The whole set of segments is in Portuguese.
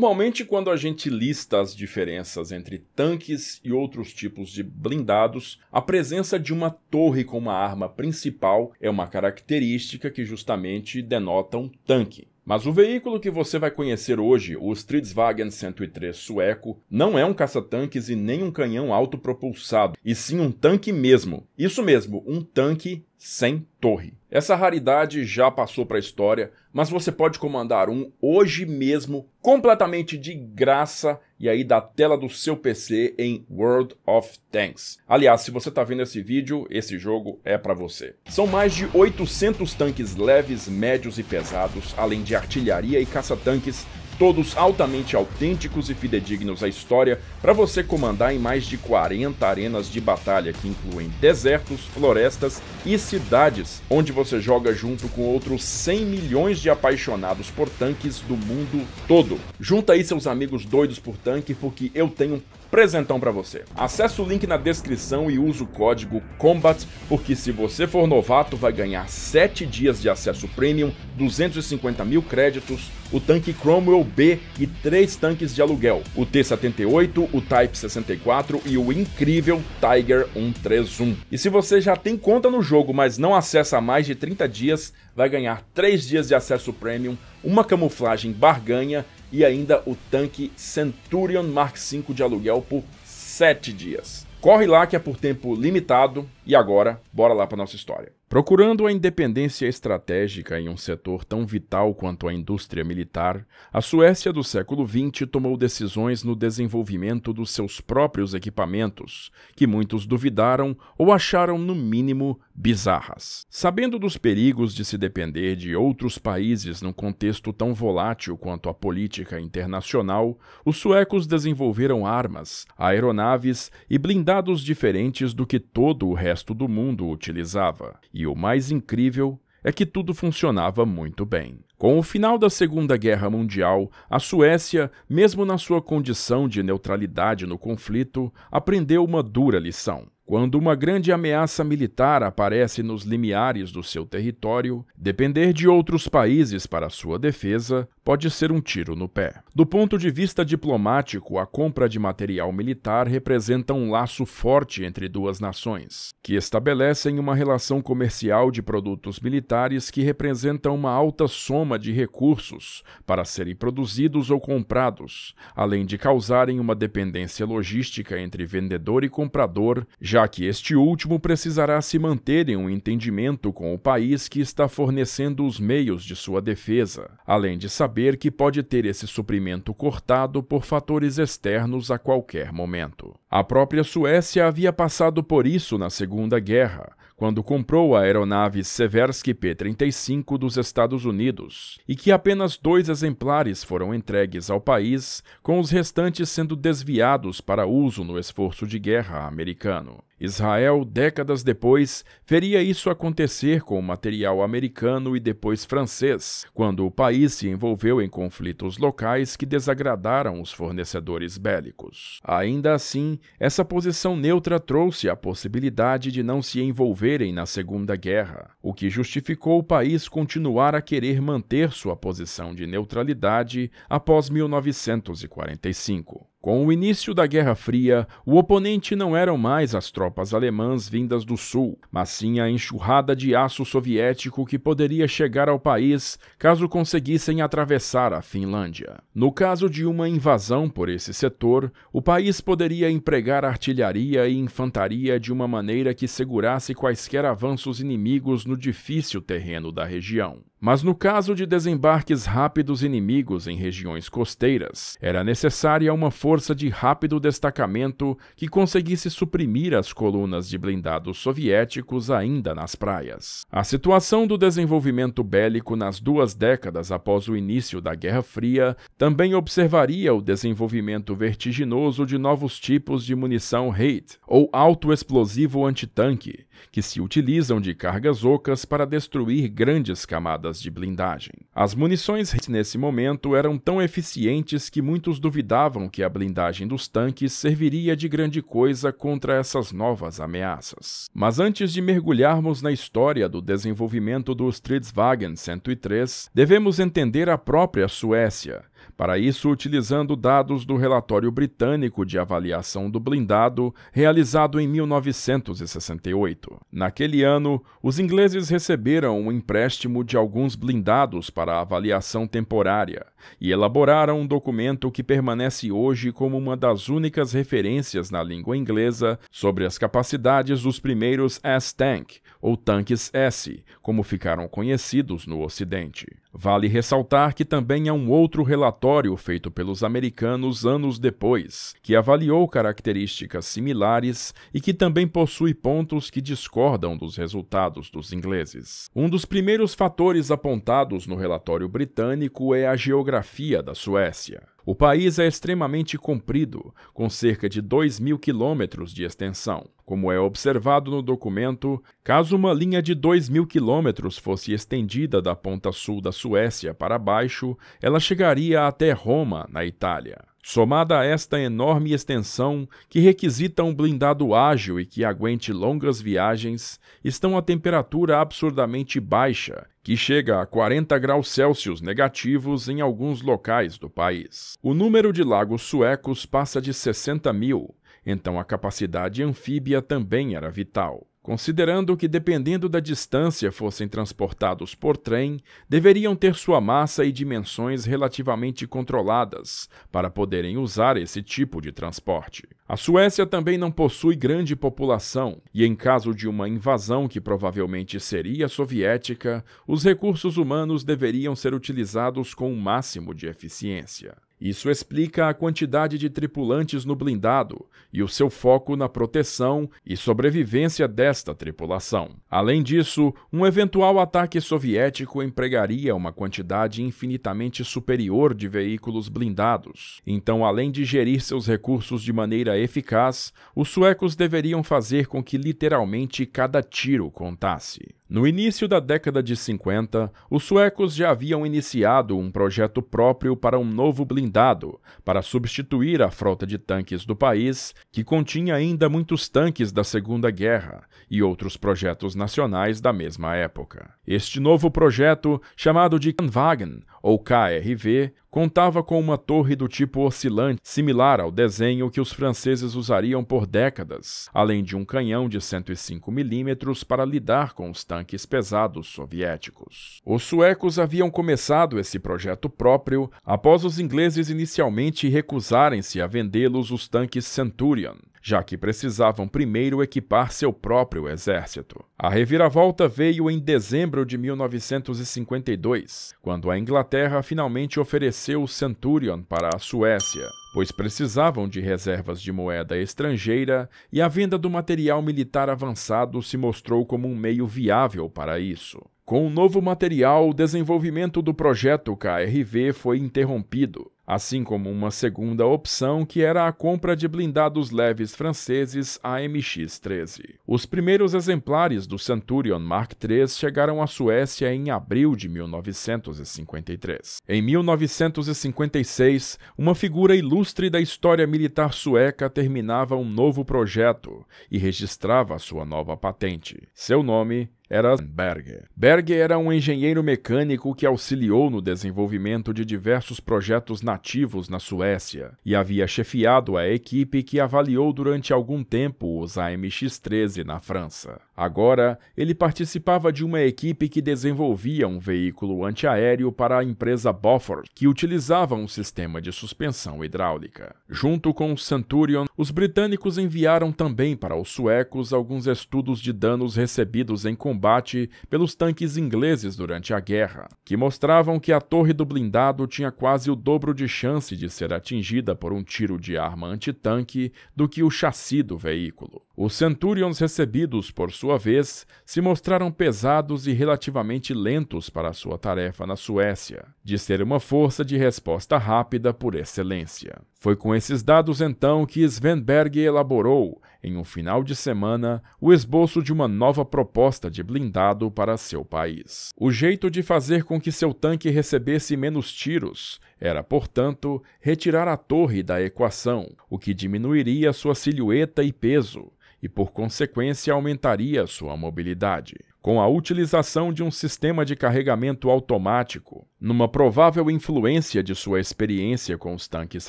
Normalmente, quando a gente lista as diferenças entre tanques e outros tipos de blindados, a presença de uma torre como arma principal é uma característica que justamente denota um tanque. Mas o veículo que você vai conhecer hoje, o Stridswagen 103 sueco, não é um caça-tanques e nem um canhão autopropulsado, e sim um tanque mesmo. Isso mesmo, um tanque sem torre. Essa raridade já passou para a história, mas você pode comandar um hoje mesmo, completamente de graça e aí da tela do seu PC em World of Tanks. Aliás, se você está vendo esse vídeo, esse jogo é para você. São mais de 800 tanques leves, médios e pesados, além de artilharia e caça-tanques todos altamente autênticos e fidedignos à história, para você comandar em mais de 40 arenas de batalha que incluem desertos, florestas e cidades, onde você joga junto com outros 100 milhões de apaixonados por tanques do mundo todo. Junta aí seus amigos doidos por tanque, porque eu tenho presentão para você. Acesse o link na descrição e use o código COMBAT, porque se você for novato vai ganhar 7 dias de acesso premium, 250 mil créditos, o tanque Cromwell B e 3 tanques de aluguel, o T-78, o Type 64 e o incrível Tiger 131. E se você já tem conta no jogo, mas não acessa há mais de 30 dias, vai ganhar 3 dias de acesso premium, uma camuflagem barganha e ainda o tanque Centurion Mark V de aluguel por 7 dias. Corre lá que é por tempo limitado e agora bora lá para nossa história. Procurando a independência estratégica em um setor tão vital quanto a indústria militar, a Suécia do século XX tomou decisões no desenvolvimento dos seus próprios equipamentos, que muitos duvidaram ou acharam, no mínimo, bizarras. Sabendo dos perigos de se depender de outros países num contexto tão volátil quanto a política internacional, os suecos desenvolveram armas, aeronaves e blindados diferentes do que todo o resto do mundo utilizava e o mais incrível é que tudo funcionava muito bem. Com o final da Segunda Guerra Mundial, a Suécia, mesmo na sua condição de neutralidade no conflito, aprendeu uma dura lição. Quando uma grande ameaça militar aparece nos limiares do seu território, depender de outros países para sua defesa pode ser um tiro no pé. Do ponto de vista diplomático, a compra de material militar representa um laço forte entre duas nações, que estabelecem uma relação comercial de produtos militares que representa uma alta soma de recursos para serem produzidos ou comprados, além de causarem uma dependência logística entre vendedor e comprador, já já que este último precisará se manter em um entendimento com o país que está fornecendo os meios de sua defesa, além de saber que pode ter esse suprimento cortado por fatores externos a qualquer momento. A própria Suécia havia passado por isso na Segunda Guerra, quando comprou a aeronave Seversky P-35 dos Estados Unidos, e que apenas dois exemplares foram entregues ao país, com os restantes sendo desviados para uso no esforço de guerra americano. Israel, décadas depois, veria isso acontecer com o material americano e depois francês, quando o país se envolveu em conflitos locais que desagradaram os fornecedores bélicos. Ainda assim, essa posição neutra trouxe a possibilidade de não se envolverem na Segunda Guerra, o que justificou o país continuar a querer manter sua posição de neutralidade após 1945. Com o início da Guerra Fria, o oponente não eram mais as tropas alemãs vindas do sul, mas sim a enxurrada de aço soviético que poderia chegar ao país caso conseguissem atravessar a Finlândia. No caso de uma invasão por esse setor, o país poderia empregar artilharia e infantaria de uma maneira que segurasse quaisquer avanços inimigos no difícil terreno da região. Mas no caso de desembarques rápidos inimigos em regiões costeiras, era necessária uma força de rápido destacamento que conseguisse suprimir as colunas de blindados soviéticos ainda nas praias. A situação do desenvolvimento bélico nas duas décadas após o início da Guerra Fria também observaria o desenvolvimento vertiginoso de novos tipos de munição HATE, ou autoexplosivo antitanque, que se utilizam de cargas ocas para destruir grandes camadas de blindagem. As munições nesse momento eram tão eficientes que muitos duvidavam que a blindagem dos tanques serviria de grande coisa contra essas novas ameaças. Mas antes de mergulharmos na história do desenvolvimento do Stridswagen 103, devemos entender a própria Suécia. Para isso, utilizando dados do relatório britânico de avaliação do blindado, realizado em 1968. Naquele ano, os ingleses receberam um empréstimo de alguns blindados para avaliação temporária e elaboraram um documento que permanece hoje como uma das únicas referências na língua inglesa sobre as capacidades dos primeiros S-Tank, ou tanques S, como ficaram conhecidos no Ocidente. Vale ressaltar que também há é um outro relatório feito pelos americanos anos depois, que avaliou características similares e que também possui pontos que discordam dos resultados dos ingleses. Um dos primeiros fatores apontados no relatório britânico é a geografia geografia da Suécia. O país é extremamente comprido, com cerca de 2 mil quilômetros de extensão. Como é observado no documento, caso uma linha de 2 mil quilômetros fosse estendida da ponta sul da Suécia para baixo, ela chegaria até Roma, na Itália. Somada a esta enorme extensão, que requisita um blindado ágil e que aguente longas viagens, estão a temperatura absurdamente baixa, que chega a 40 graus Celsius negativos em alguns locais do país. O número de lagos suecos passa de 60 mil, então a capacidade anfíbia também era vital. Considerando que, dependendo da distância, fossem transportados por trem, deveriam ter sua massa e dimensões relativamente controladas para poderem usar esse tipo de transporte. A Suécia também não possui grande população, e em caso de uma invasão que provavelmente seria soviética, os recursos humanos deveriam ser utilizados com o máximo de eficiência. Isso explica a quantidade de tripulantes no blindado e o seu foco na proteção e sobrevivência desta tripulação. Além disso, um eventual ataque soviético empregaria uma quantidade infinitamente superior de veículos blindados. Então, além de gerir seus recursos de maneira eficaz, os suecos deveriam fazer com que literalmente cada tiro contasse. No início da década de 50, os suecos já haviam iniciado um projeto próprio para um novo blindado, para substituir a frota de tanques do país, que continha ainda muitos tanques da Segunda Guerra e outros projetos nacionais da mesma época. Este novo projeto, chamado de Kampfwagen ou KRV, contava com uma torre do tipo oscilante, similar ao desenho que os franceses usariam por décadas, além de um canhão de 105 milímetros para lidar com os tanques pesados soviéticos. Os suecos haviam começado esse projeto próprio após os ingleses inicialmente recusarem-se a vendê-los os tanques Centurion, já que precisavam primeiro equipar seu próprio exército. A reviravolta veio em dezembro de 1952, quando a Inglaterra finalmente ofereceu o Centurion para a Suécia, pois precisavam de reservas de moeda estrangeira e a venda do material militar avançado se mostrou como um meio viável para isso. Com o novo material, o desenvolvimento do projeto KRV foi interrompido, assim como uma segunda opção que era a compra de blindados leves franceses AMX-13. Os primeiros exemplares do Centurion Mark III chegaram à Suécia em abril de 1953. Em 1956, uma figura ilustre da história militar sueca terminava um novo projeto e registrava sua nova patente. Seu nome era Berger. Berger era um engenheiro mecânico que auxiliou no desenvolvimento de diversos projetos nativos na Suécia e havia chefiado a equipe que avaliou durante algum tempo os AMX-13 na França. Agora, ele participava de uma equipe que desenvolvia um veículo antiaéreo para a empresa Bofford, que utilizava um sistema de suspensão hidráulica. Junto com o Centurion, os britânicos enviaram também para os suecos alguns estudos de danos recebidos em combate combate pelos tanques ingleses durante a guerra, que mostravam que a torre do blindado tinha quase o dobro de chance de ser atingida por um tiro de arma antitanque do que o chassi do veículo. Os Centurions recebidos, por sua vez, se mostraram pesados e relativamente lentos para sua tarefa na Suécia, de ser uma força de resposta rápida por excelência. Foi com esses dados então que Svenberg elaborou, em um final de semana, o esboço de uma nova proposta de blindado para seu país. O jeito de fazer com que seu tanque recebesse menos tiros era, portanto, retirar a torre da equação, o que diminuiria sua silhueta e peso, e por consequência aumentaria sua mobilidade com a utilização de um sistema de carregamento automático. Numa provável influência de sua experiência com os tanques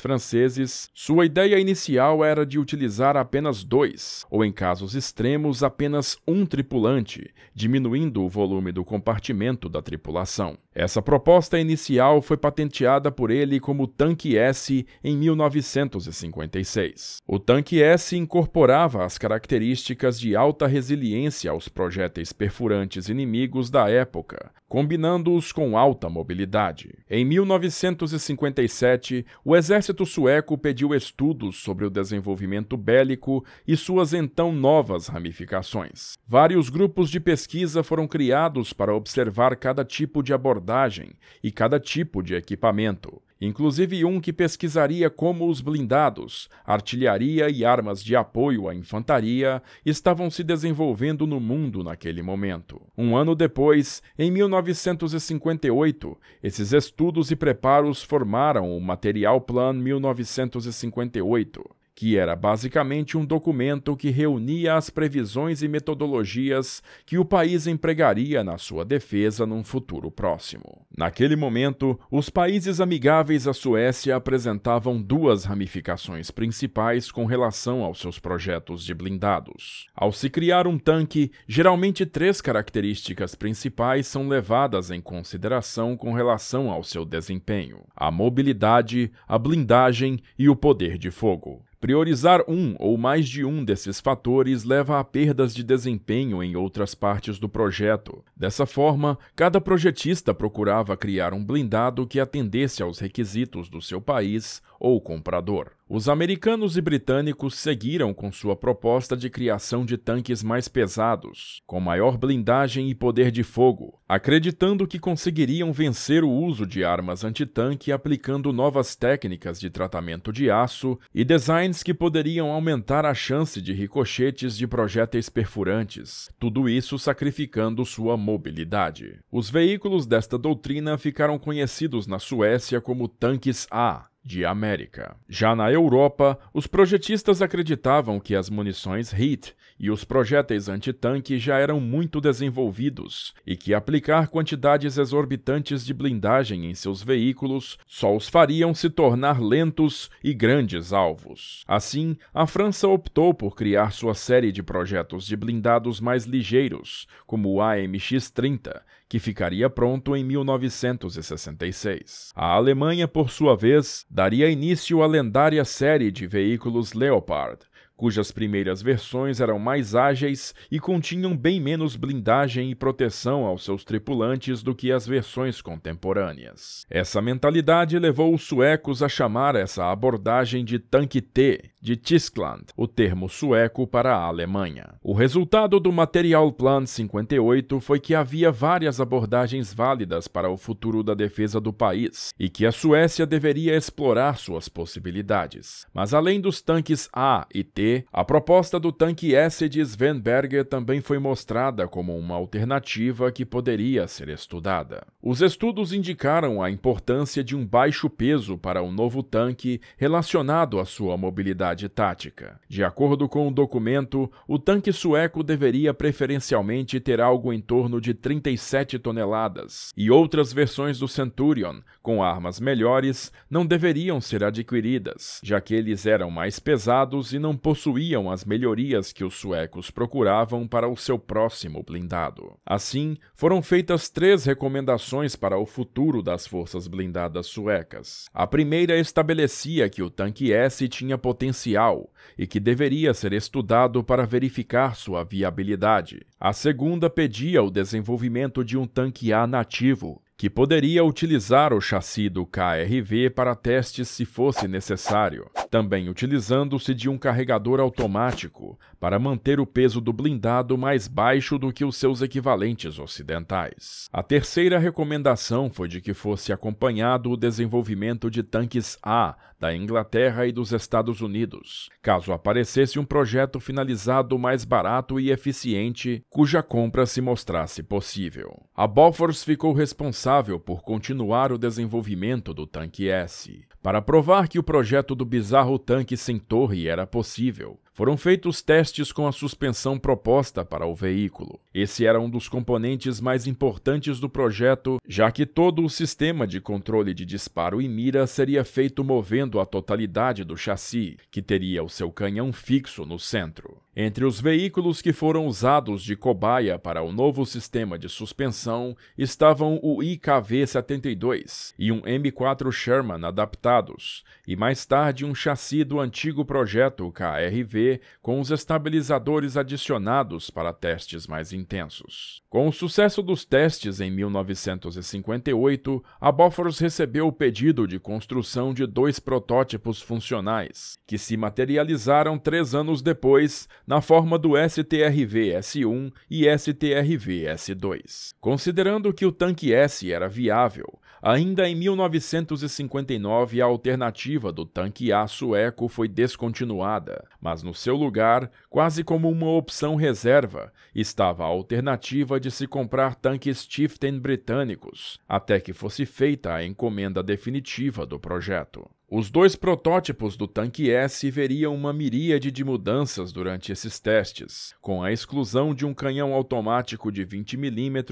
franceses, sua ideia inicial era de utilizar apenas dois, ou em casos extremos, apenas um tripulante, diminuindo o volume do compartimento da tripulação. Essa proposta inicial foi patenteada por ele como Tanque S em 1956. O Tanque S incorporava as características de alta resiliência aos projéteis perfurantes inimigos da época, combinando-os com alta mobilidade. Em 1957, o exército sueco pediu estudos sobre o desenvolvimento bélico e suas então novas ramificações. Vários grupos de pesquisa foram criados para observar cada tipo de abordagem e cada tipo de equipamento inclusive um que pesquisaria como os blindados, artilharia e armas de apoio à infantaria estavam se desenvolvendo no mundo naquele momento. Um ano depois, em 1958, esses estudos e preparos formaram o Material Plan 1958 que era basicamente um documento que reunia as previsões e metodologias que o país empregaria na sua defesa num futuro próximo. Naquele momento, os países amigáveis à Suécia apresentavam duas ramificações principais com relação aos seus projetos de blindados. Ao se criar um tanque, geralmente três características principais são levadas em consideração com relação ao seu desempenho: a mobilidade, a blindagem e o poder de fogo. Priorizar um ou mais de um desses fatores leva a perdas de desempenho em outras partes do projeto. Dessa forma, cada projetista procurava criar um blindado que atendesse aos requisitos do seu país ou comprador. Os americanos e britânicos seguiram com sua proposta de criação de tanques mais pesados, com maior blindagem e poder de fogo, acreditando que conseguiriam vencer o uso de armas antitanque aplicando novas técnicas de tratamento de aço e designs que poderiam aumentar a chance de ricochetes de projéteis perfurantes, tudo isso sacrificando sua mobilidade. Os veículos desta doutrina ficaram conhecidos na Suécia como tanques A, de América. Já na Europa, os projetistas acreditavam que as munições HIT e os projéteis antitanque já eram muito desenvolvidos e que aplicar quantidades exorbitantes de blindagem em seus veículos só os fariam se tornar lentos e grandes alvos. Assim, a França optou por criar sua série de projetos de blindados mais ligeiros, como o AMX-30, que ficaria pronto em 1966. A Alemanha, por sua vez, daria início à lendária série de veículos Leopard, cujas primeiras versões eram mais ágeis e continham bem menos blindagem e proteção aos seus tripulantes do que as versões contemporâneas. Essa mentalidade levou os suecos a chamar essa abordagem de tanque T, de Tyskland, o termo sueco para a Alemanha. O resultado do Material Plan 58 foi que havia várias abordagens válidas para o futuro da defesa do país e que a Suécia deveria explorar suas possibilidades. Mas além dos tanques A e T, a proposta do tanque S de Svenberger também foi mostrada como uma alternativa que poderia ser estudada. Os estudos indicaram a importância de um baixo peso para o um novo tanque relacionado à sua mobilidade unidade tática. De acordo com o documento, o tanque sueco deveria preferencialmente ter algo em torno de 37 toneladas, e outras versões do Centurion, com armas melhores, não deveriam ser adquiridas, já que eles eram mais pesados e não possuíam as melhorias que os suecos procuravam para o seu próximo blindado. Assim, foram feitas três recomendações para o futuro das forças blindadas suecas. A primeira estabelecia que o tanque S tinha potencial essencial e que deveria ser estudado para verificar sua viabilidade. A segunda pedia o desenvolvimento de um tanque A nativo, que poderia utilizar o chassi do KRV para testes se fosse necessário, também utilizando-se de um carregador automático para manter o peso do blindado mais baixo do que os seus equivalentes ocidentais. A terceira recomendação foi de que fosse acompanhado o desenvolvimento de tanques A da Inglaterra e dos Estados Unidos, caso aparecesse um projeto finalizado mais barato e eficiente cuja compra se mostrasse possível. A Bofors ficou responsável por continuar o desenvolvimento do tanque S. Para provar que o projeto do bizarro tanque sem torre era possível, foram feitos testes com a suspensão proposta para o veículo. Esse era um dos componentes mais importantes do projeto, já que todo o sistema de controle de disparo e mira seria feito movendo a totalidade do chassi, que teria o seu canhão fixo no centro. Entre os veículos que foram usados de cobaia para o novo sistema de suspensão estavam o IKV-72 e um M4 Sherman adaptados, e mais tarde um chassi do antigo projeto KRV com os estabilizadores adicionados para testes mais intensos. Com o sucesso dos testes em 1958, a Bofors recebeu o pedido de construção de dois protótipos funcionais, que se materializaram três anos depois na forma do STRV-S1 e STRV-S2. Considerando que o tanque S era viável, ainda em 1959 a alternativa do tanque A sueco foi descontinuada, mas no seu lugar, quase como uma opção reserva, estava a alternativa de se comprar tanques Chieftain britânicos, até que fosse feita a encomenda definitiva do projeto. Os dois protótipos do tanque S veriam uma miríade de mudanças durante esses testes, com a exclusão de um canhão automático de 20 mm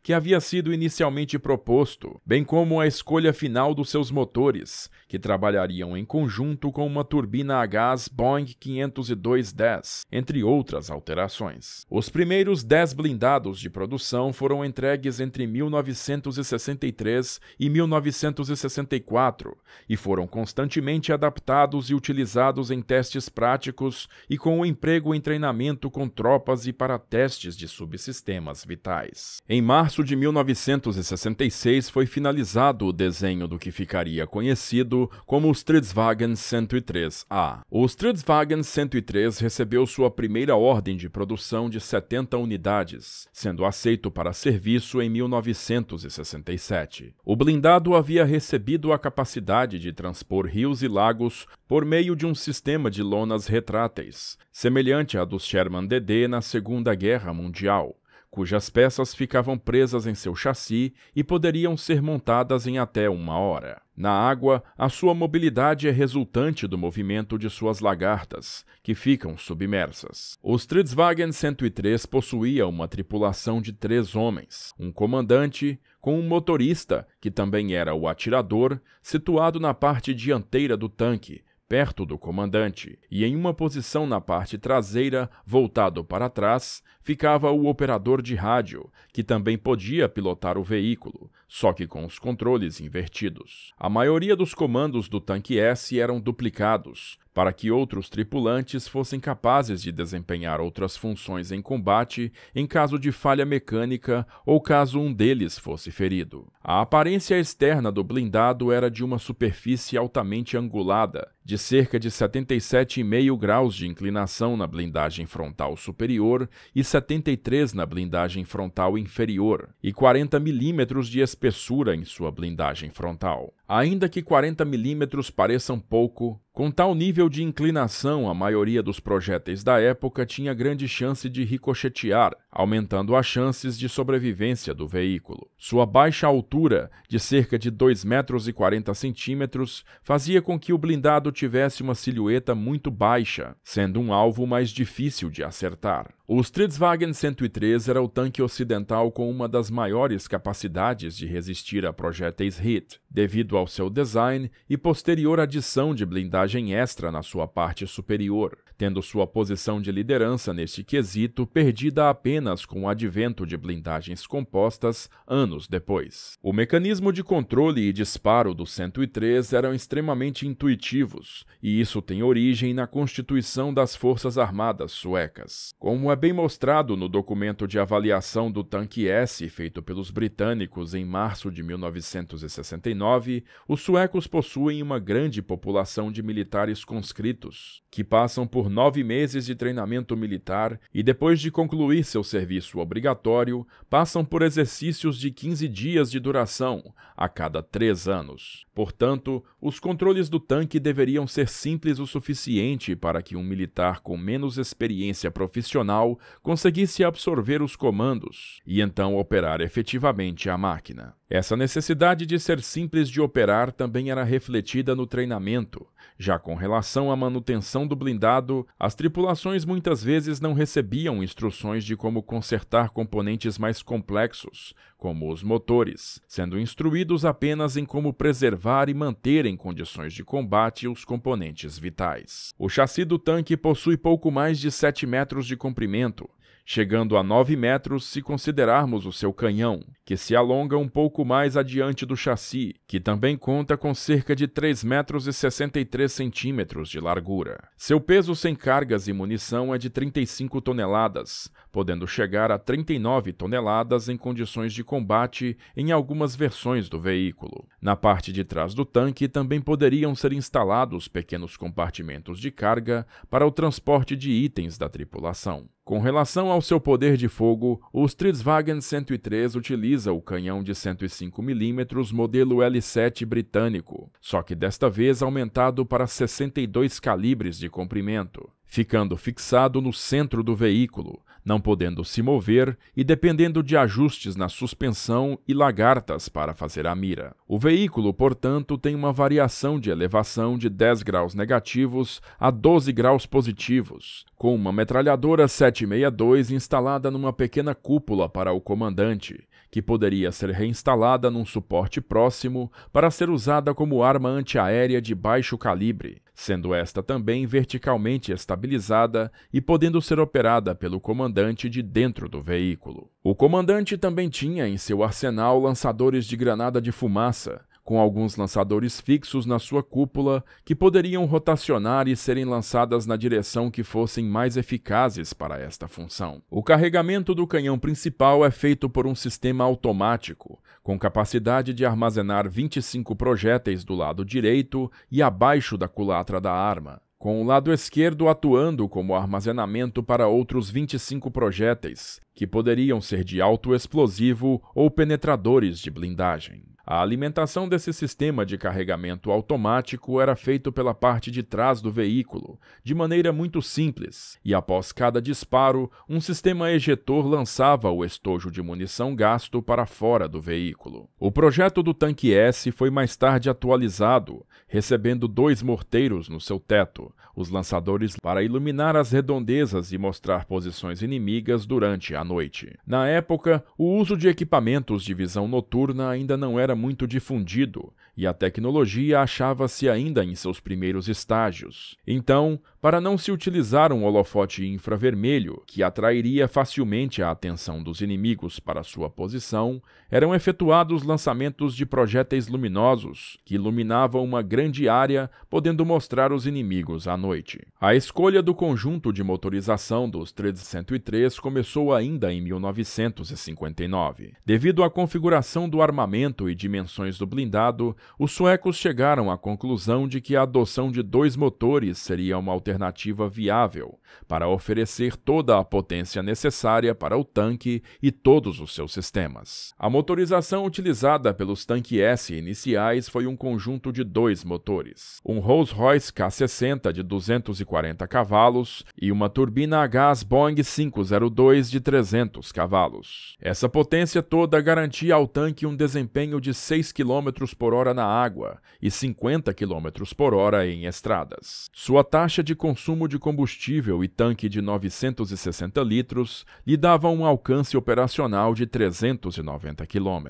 que havia sido inicialmente proposto, bem como a escolha final dos seus motores, que trabalhariam em conjunto com uma turbina a gás Boeing 502-10, entre outras alterações. Os primeiros 10 blindados de produção foram entregues entre 1963 e 1964 e foram constantemente adaptados e utilizados em testes práticos e com o emprego em treinamento com tropas e para testes de subsistemas vitais. Em março de 1966 foi finalizado o desenho do que ficaria conhecido como o Stridswagen 103A. O Stridswagen 103 recebeu sua primeira ordem de produção de 70 unidades, sendo aceito para serviço em 1967. O blindado havia recebido a capacidade de transporte por rios e lagos por meio de um sistema de lonas retráteis, semelhante à dos Sherman DD na Segunda Guerra Mundial cujas peças ficavam presas em seu chassi e poderiam ser montadas em até uma hora. Na água, a sua mobilidade é resultante do movimento de suas lagartas, que ficam submersas. O Stridswagen 103 possuía uma tripulação de três homens, um comandante, com um motorista, que também era o atirador, situado na parte dianteira do tanque, perto do comandante, e em uma posição na parte traseira, voltado para trás, ficava o operador de rádio, que também podia pilotar o veículo, só que com os controles invertidos. A maioria dos comandos do tanque S eram duplicados, para que outros tripulantes fossem capazes de desempenhar outras funções em combate em caso de falha mecânica ou caso um deles fosse ferido. A aparência externa do blindado era de uma superfície altamente angulada, de cerca de 77,5 graus de inclinação na blindagem frontal superior e 73 na blindagem frontal inferior, e 40 milímetros de espessura em sua blindagem frontal. Ainda que 40 milímetros pareçam pouco, com tal nível de inclinação, a maioria dos projéteis da época tinha grande chance de ricochetear, aumentando as chances de sobrevivência do veículo. Sua baixa altura, de cerca de 2,40 metros, fazia com que o blindado tivesse uma silhueta muito baixa, sendo um alvo mais difícil de acertar. O Stridswagen 103 era o tanque ocidental com uma das maiores capacidades de resistir a projéteis HIT, devido ao seu design e posterior adição de blindagem extra na sua parte superior tendo sua posição de liderança neste quesito perdida apenas com o advento de blindagens compostas anos depois. O mecanismo de controle e disparo do 103 eram extremamente intuitivos, e isso tem origem na constituição das Forças Armadas suecas. Como é bem mostrado no documento de avaliação do tanque S feito pelos britânicos em março de 1969, os suecos possuem uma grande população de militares conscritos, que passam por nove meses de treinamento militar e, depois de concluir seu serviço obrigatório, passam por exercícios de 15 dias de duração, a cada três anos. Portanto, os controles do tanque deveriam ser simples o suficiente para que um militar com menos experiência profissional conseguisse absorver os comandos e então operar efetivamente a máquina. Essa necessidade de ser simples de operar também era refletida no treinamento. Já com relação à manutenção do blindado, as tripulações muitas vezes não recebiam instruções de como consertar componentes mais complexos, como os motores, sendo instruídos apenas em como preservar e manter em condições de combate os componentes vitais. O chassi do tanque possui pouco mais de 7 metros de comprimento chegando a 9 metros se considerarmos o seu canhão, que se alonga um pouco mais adiante do chassi, que também conta com cerca de 3 metros e 63 centímetros de largura. Seu peso sem cargas e munição é de 35 toneladas, podendo chegar a 39 toneladas em condições de combate em algumas versões do veículo. Na parte de trás do tanque também poderiam ser instalados pequenos compartimentos de carga para o transporte de itens da tripulação. Com relação ao seu poder de fogo, o Stridswagen 103 utiliza o canhão de 105mm modelo L7 britânico, só que desta vez aumentado para 62 calibres de comprimento, ficando fixado no centro do veículo, não podendo se mover e dependendo de ajustes na suspensão e lagartas para fazer a mira. O veículo, portanto, tem uma variação de elevação de 10 graus negativos a 12 graus positivos, com uma metralhadora 762 instalada numa pequena cúpula para o comandante que poderia ser reinstalada num suporte próximo para ser usada como arma antiaérea de baixo calibre, sendo esta também verticalmente estabilizada e podendo ser operada pelo comandante de dentro do veículo. O comandante também tinha em seu arsenal lançadores de granada de fumaça, com alguns lançadores fixos na sua cúpula que poderiam rotacionar e serem lançadas na direção que fossem mais eficazes para esta função. O carregamento do canhão principal é feito por um sistema automático, com capacidade de armazenar 25 projéteis do lado direito e abaixo da culatra da arma com o lado esquerdo atuando como armazenamento para outros 25 projéteis, que poderiam ser de alto explosivo ou penetradores de blindagem. A alimentação desse sistema de carregamento automático era feito pela parte de trás do veículo, de maneira muito simples, e após cada disparo, um sistema ejetor lançava o estojo de munição gasto para fora do veículo. O projeto do tanque S foi mais tarde atualizado, recebendo dois morteiros no seu teto, os lançadores para iluminar as redondezas e mostrar posições inimigas durante a noite. Na época, o uso de equipamentos de visão noturna ainda não era muito difundido, e a tecnologia achava-se ainda em seus primeiros estágios. Então, para não se utilizar um holofote infravermelho, que atrairia facilmente a atenção dos inimigos para sua posição, eram efetuados lançamentos de projéteis luminosos, que iluminavam uma grande área, podendo mostrar os inimigos à noite. A escolha do conjunto de motorização dos 303 começou ainda em 1959. Devido à configuração do armamento e dimensões do blindado, os suecos chegaram à conclusão de que a adoção de dois motores seria uma alternativa viável para oferecer toda a potência necessária para o tanque e todos os seus sistemas. A motorização utilizada pelos tanques S iniciais foi um conjunto de dois motores, um Rolls-Royce K60 de 240 cavalos e uma turbina a gás Boeing 502 de 300 cavalos. Essa potência toda garantia ao tanque um desempenho de 6 km por hora na água e 50 km por hora em estradas. Sua taxa de consumo de combustível e tanque de 960 litros lhe dava um alcance operacional de 390 km.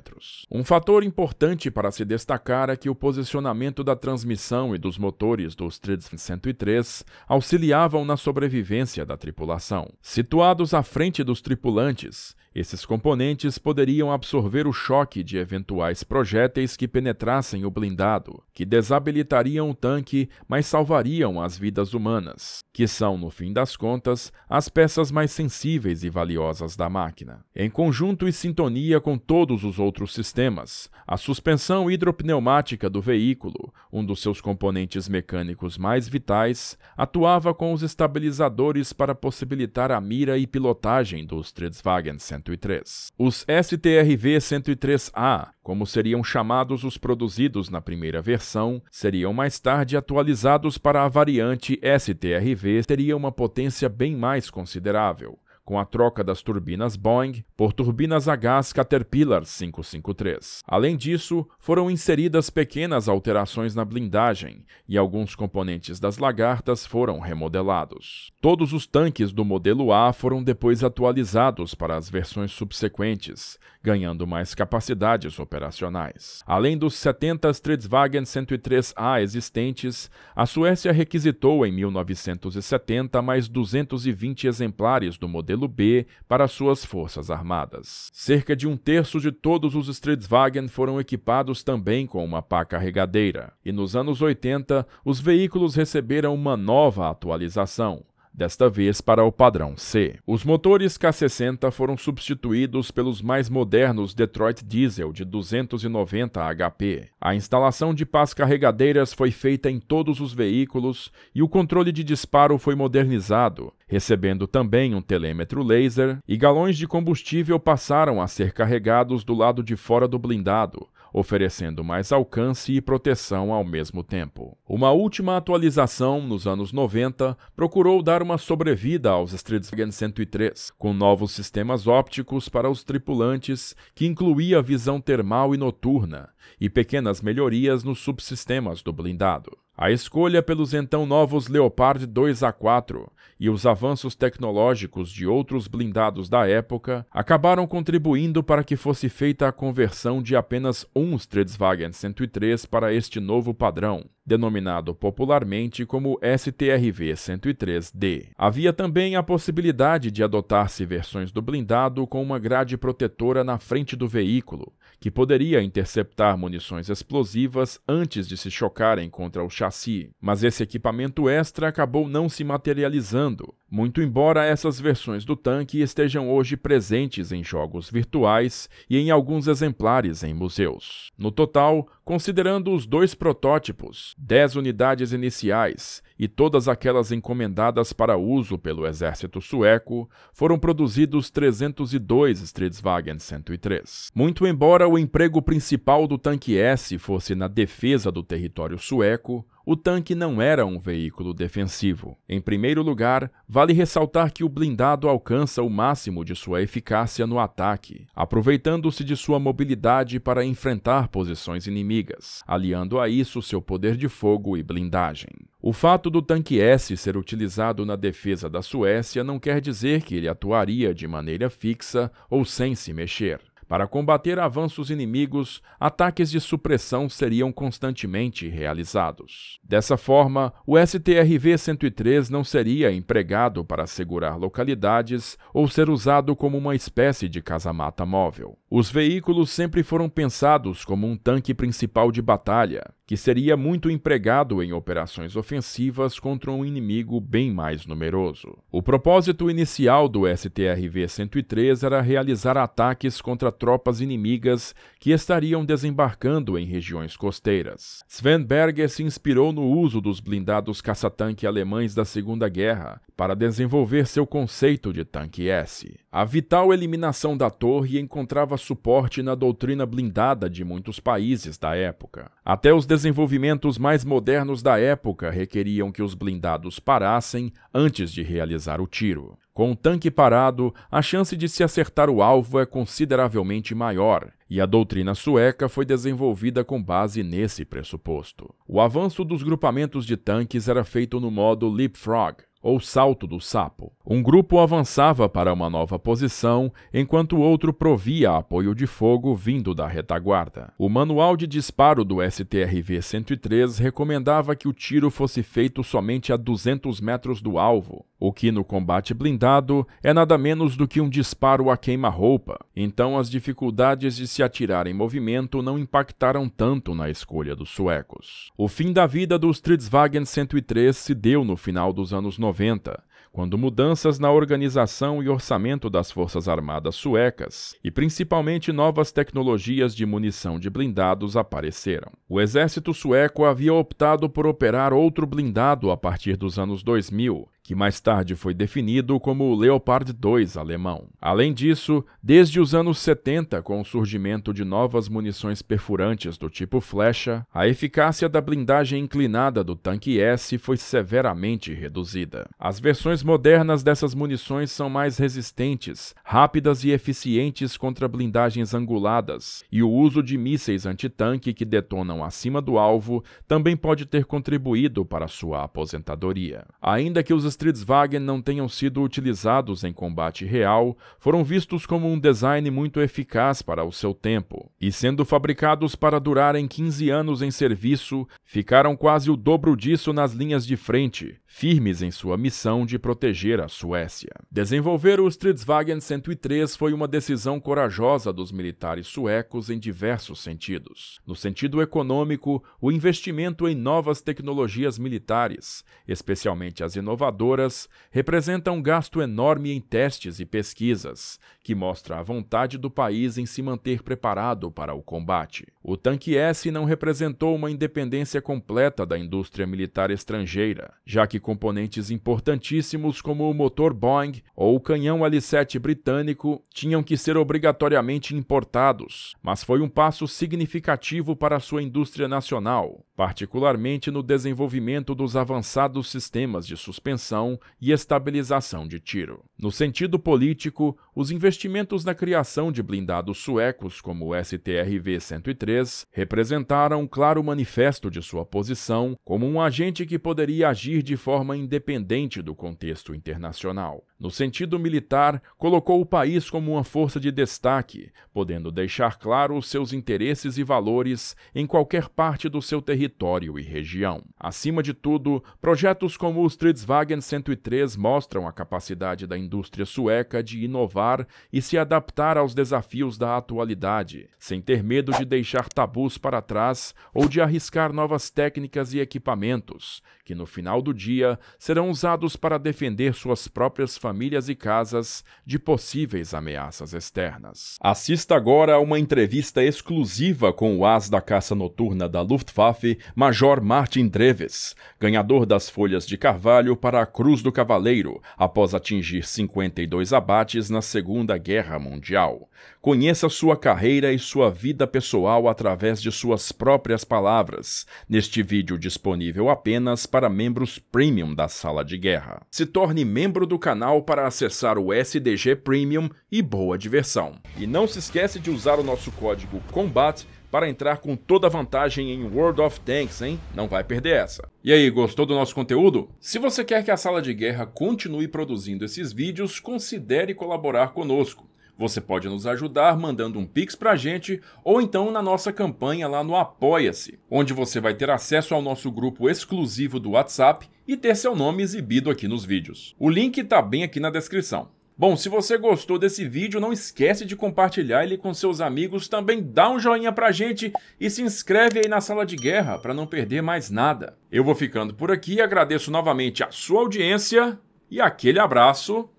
Um fator importante para se destacar é que o posicionamento da transmissão e dos motores dos 303 auxiliavam na sobrevivência da tripulação. Situados à frente dos tripulantes, esses componentes poderiam absorver o choque de eventuais projéteis que penetrassem o blindado, que desabilitariam o tanque, mas salvariam as vidas humanas, que são, no fim das contas, as peças mais sensíveis e valiosas da máquina. Em conjunto e sintonia com todos os outros sistemas, a suspensão hidropneumática do veículo, um dos seus componentes mecânicos mais vitais, atuava com os estabilizadores para possibilitar a mira e pilotagem dos Volkswagen 103. Os STRV 103A como seriam chamados os produzidos na primeira versão, seriam mais tarde atualizados para a variante STRV, teria uma potência bem mais considerável, com a troca das turbinas Boeing por turbinas a gás Caterpillar 553. Além disso, foram inseridas pequenas alterações na blindagem e alguns componentes das lagartas foram remodelados. Todos os tanques do modelo A foram depois atualizados para as versões subsequentes, ganhando mais capacidades operacionais. Além dos 70 Stridswagen 103A existentes, a Suécia requisitou em 1970 mais 220 exemplares do modelo B para suas forças armadas. Cerca de um terço de todos os Stridswagen foram equipados também com uma pá carregadeira, e nos anos 80 os veículos receberam uma nova atualização desta vez para o padrão C. Os motores K60 foram substituídos pelos mais modernos Detroit Diesel de 290 HP. A instalação de pás carregadeiras foi feita em todos os veículos e o controle de disparo foi modernizado, recebendo também um telêmetro laser, e galões de combustível passaram a ser carregados do lado de fora do blindado, oferecendo mais alcance e proteção ao mesmo tempo. Uma última atualização nos anos 90 procurou dar uma sobrevida aos Streetswagen 103, com novos sistemas ópticos para os tripulantes, que incluía visão termal e noturna, e pequenas melhorias nos subsistemas do blindado. A escolha pelos então novos Leopard 2 a 4 e os avanços tecnológicos de outros blindados da época acabaram contribuindo para que fosse feita a conversão de apenas um Stridswagen 103 para este novo padrão, denominado popularmente como STRV 103D. Havia também a possibilidade de adotar-se versões do blindado com uma grade protetora na frente do veículo, que poderia interceptar munições explosivas antes de se chocarem contra o chassi, mas esse equipamento extra acabou não se materializando, muito embora essas versões do tanque estejam hoje presentes em jogos virtuais e em alguns exemplares em museus. No total, considerando os dois protótipos, 10 unidades iniciais e todas aquelas encomendadas para uso pelo exército sueco, foram produzidos 302 Stridswagen 103. Muito embora o emprego principal do tanque S fosse na defesa do território sueco, o tanque não era um veículo defensivo. Em primeiro lugar, vale ressaltar que o blindado alcança o máximo de sua eficácia no ataque, aproveitando-se de sua mobilidade para enfrentar posições inimigas, aliando a isso seu poder de fogo e blindagem. O fato do tanque S ser utilizado na defesa da Suécia não quer dizer que ele atuaria de maneira fixa ou sem se mexer. Para combater avanços inimigos, ataques de supressão seriam constantemente realizados. Dessa forma, o STRV 103 não seria empregado para segurar localidades ou ser usado como uma espécie de casamata móvel. Os veículos sempre foram pensados como um tanque principal de batalha, que seria muito empregado em operações ofensivas contra um inimigo bem mais numeroso. O propósito inicial do STRV-103 era realizar ataques contra tropas inimigas que estariam desembarcando em regiões costeiras. Sven Berger se inspirou no uso dos blindados caça-tanque alemães da Segunda Guerra para desenvolver seu conceito de tanque S. A vital eliminação da torre encontrava suporte na doutrina blindada de muitos países da época. Até os desenvolvimentos mais modernos da época requeriam que os blindados parassem antes de realizar o tiro. Com o tanque parado, a chance de se acertar o alvo é consideravelmente maior, e a doutrina sueca foi desenvolvida com base nesse pressuposto. O avanço dos grupamentos de tanques era feito no modo leapfrog, ou salto do sapo, um grupo avançava para uma nova posição, enquanto o outro provia apoio de fogo vindo da retaguarda. O manual de disparo do STRV-103 recomendava que o tiro fosse feito somente a 200 metros do alvo, o que no combate blindado é nada menos do que um disparo a queima-roupa. Então as dificuldades de se atirar em movimento não impactaram tanto na escolha dos suecos. O fim da vida do Stridswagen 103 se deu no final dos anos 90 quando mudanças na organização e orçamento das Forças Armadas suecas e principalmente novas tecnologias de munição de blindados apareceram. O exército sueco havia optado por operar outro blindado a partir dos anos 2000, que mais tarde foi definido como o Leopard 2 alemão. Além disso, desde os anos 70, com o surgimento de novas munições perfurantes do tipo flecha, a eficácia da blindagem inclinada do tanque S foi severamente reduzida. As versões modernas dessas munições são mais resistentes, rápidas e eficientes contra blindagens anguladas, e o uso de mísseis antitanque que detonam acima do alvo também pode ter contribuído para sua aposentadoria. Ainda que os Stridswagen não tenham sido utilizados em combate real, foram vistos como um design muito eficaz para o seu tempo, e sendo fabricados para durarem 15 anos em serviço, ficaram quase o dobro disso nas linhas de frente, firmes em sua missão de proteger a Suécia. Desenvolver o Stridswagen 103 foi uma decisão corajosa dos militares suecos em diversos sentidos. No sentido econômico, o investimento em novas tecnologias militares, especialmente as inovadoras, representa um gasto enorme em testes e pesquisas, que mostra a vontade do país em se manter preparado para o combate. O tanque S não representou uma independência completa da indústria militar estrangeira, já que componentes importantíssimos como o motor Boeing ou o canhão L7 britânico tinham que ser obrigatoriamente importados, mas foi um passo significativo para a sua indústria nacional, particularmente no desenvolvimento dos avançados sistemas de suspensão e estabilização de tiro. No sentido político, os investimentos na criação de blindados suecos como o STRV-103 representaram um claro manifesto de sua posição como um agente que poderia agir de forma forma independente do contexto internacional. No sentido militar, colocou o país como uma força de destaque, podendo deixar claro os seus interesses e valores em qualquer parte do seu território e região. Acima de tudo, projetos como o Stridswagen 103 mostram a capacidade da indústria sueca de inovar e se adaptar aos desafios da atualidade, sem ter medo de deixar tabus para trás ou de arriscar novas técnicas e equipamentos, que no final do dia serão usados para defender suas próprias famílias famílias e casas de possíveis ameaças externas. Assista agora a uma entrevista exclusiva com o as da caça noturna da Luftwaffe, Major Martin Dreves, ganhador das Folhas de Carvalho para a Cruz do Cavaleiro, após atingir 52 abates na Segunda Guerra Mundial. Conheça sua carreira e sua vida pessoal através de suas próprias palavras, neste vídeo disponível apenas para membros premium da Sala de Guerra. Se torne membro do canal para acessar o SDG Premium e boa diversão. E não se esquece de usar o nosso código COMBAT para entrar com toda a vantagem em World of Tanks, hein? Não vai perder essa. E aí, gostou do nosso conteúdo? Se você quer que a Sala de Guerra continue produzindo esses vídeos, considere colaborar conosco. Você pode nos ajudar mandando um pix pra gente ou então na nossa campanha lá no Apoia-se, onde você vai ter acesso ao nosso grupo exclusivo do WhatsApp e ter seu nome exibido aqui nos vídeos. O link tá bem aqui na descrição. Bom, se você gostou desse vídeo, não esquece de compartilhar ele com seus amigos, também dá um joinha pra gente e se inscreve aí na sala de guerra para não perder mais nada. Eu vou ficando por aqui, agradeço novamente a sua audiência e aquele abraço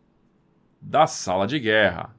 da sala de guerra.